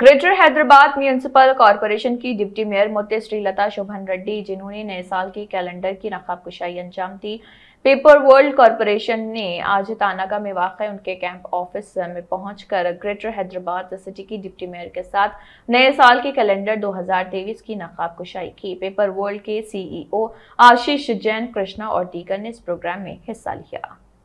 greater Hyderabad municipal corporation की deputy mayor Mothe Srilatha शोभन रेड्डी जिन्होंने नए साल की कैलेंडर की कुशाई अंजाम दी पेपर वर्ल्ड कॉरपोरेशन ने आज तानागा में वाक़ उनके कैंप ऑफिस में पहुंचकर ग्रेटर हैदराबाद सिटी की डिप्टी मेयर के साथ नए साल के कैलेंडर 2023 की कुशाई की पेपर वर्ल्ड के सीईओ e आशीष जैन कृष्णा और दीगर ने इस प्रोग्राम में हिस्सा लिया